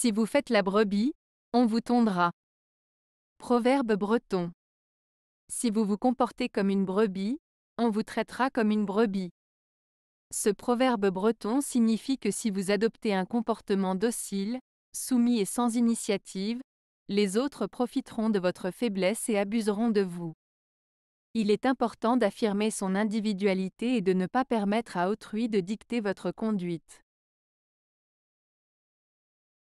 Si vous faites la brebis, on vous tondra. Proverbe breton. Si vous vous comportez comme une brebis, on vous traitera comme une brebis. Ce proverbe breton signifie que si vous adoptez un comportement docile, soumis et sans initiative, les autres profiteront de votre faiblesse et abuseront de vous. Il est important d'affirmer son individualité et de ne pas permettre à autrui de dicter votre conduite.